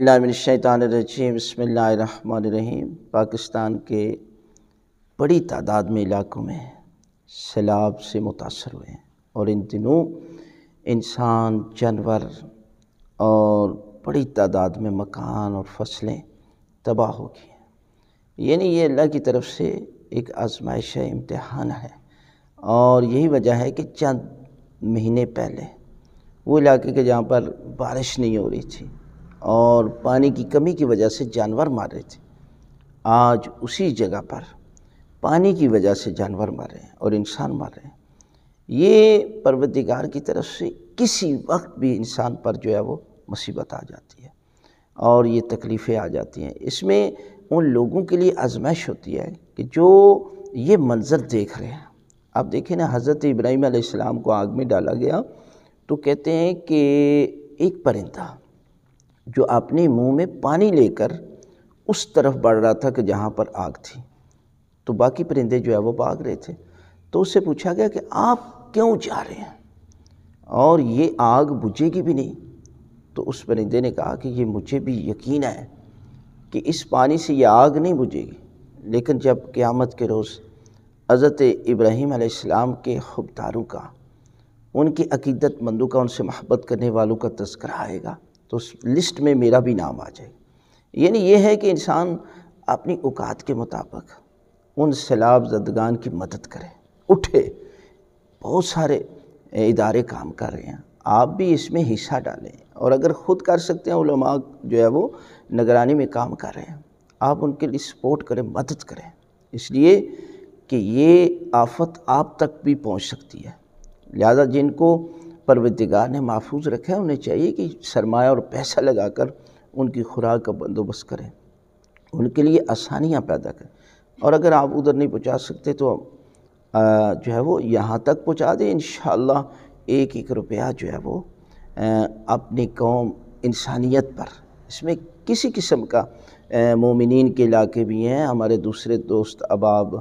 अल्लाशैतरजीम बसमीम पाकिस्तान के बड़ी तादाद में इलाकों में सैलाब से मुतासर हुए हैं और इन दिनों इंसान जानवर और बड़ी तादाद में मकान और फसलें तबाह हो गई हैं यानी ये अल्लाह की तरफ से एक आजमाइश है इम्तहान है और यही वजह है कि चंद महीने पहले वो इलाके के जहाँ पर बारिश नहीं हो रही थी और पानी की कमी की वजह से जानवर मारे थे आज उसी जगह पर पानी की वजह से जानवर मारे हैं और इंसान मारे हैं ये परवतिगार की तरफ से किसी वक्त भी इंसान पर जो है वो मुसीबत आ जाती है और ये तकलीफ़ें आ जाती हैं इसमें उन लोगों के लिए आजमाइश होती है कि जो ये मंज़र देख रहे हैं आप देखें ना हज़रत इब्राहीम को आग में डाला गया तो कहते हैं कि एक परिंदा जो अपने मुंह में पानी लेकर उस तरफ बढ़ रहा था कि जहाँ पर आग थी तो बाकी परिंदे जो है वो भाग रहे थे तो उससे पूछा गया कि आप क्यों जा रहे हैं और ये आग बुझेगी भी नहीं तो उस परिंदे ने कहा कि ये मुझे भी यकीन है कि इस पानी से ये आग नहीं बुझेगी लेकिन जब क़्यामत के रोज़ हज़रत इब्राहीम आसमाम के खुबदारों का उनकी अकीदत मंदों का उनसे महब्बत करने वालों का तस्करा आएगा तो उस लिस्ट में मेरा भी नाम आ जाए यानी यह है कि इंसान अपनी औकात के मुताबिक उन सैलाब जदगान की मदद करें उठे बहुत सारे इदारे काम कर रहे हैं आप भी इसमें हिस्सा डालें और अगर ख़ुद कर सकते हैं उलमा जो है वो निगरानी में काम कर रहे हैं आप उनके लिए सपोर्ट करें मदद करें इसलिए कि ये आफत आप तक भी पहुंच सकती है लिहाजा जिनको परवरदिगार ने महफूज रखा है उन्हें चाहिए कि सरमाया और पैसा लगाकर उनकी खुराक का बंदोबस्त करें उनके लिए आसानियाँ पैदा करें और अगर आप उधर नहीं पहुँचा सकते तो आ, जो है वो यहाँ तक पहुँचा दें इन एक एक रुपया जो है वो आ, अपनी कौम इंसानियत पर इसमें किसी किस्म का मोमिन के इलाके भी हैं हमारे दूसरे दोस्त अबाब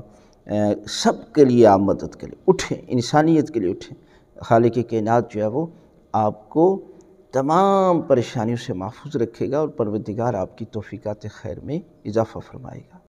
सब के लिए आप मदद के लिए उठें इंसानियत के लिए उठें खालिक कायनात जो है वो आपको तमाम परेशानियों से महफूज रखेगा और परवदिगार आपकी तोफ़ीक़ात खैर में इजाफ़ा फरमाएगा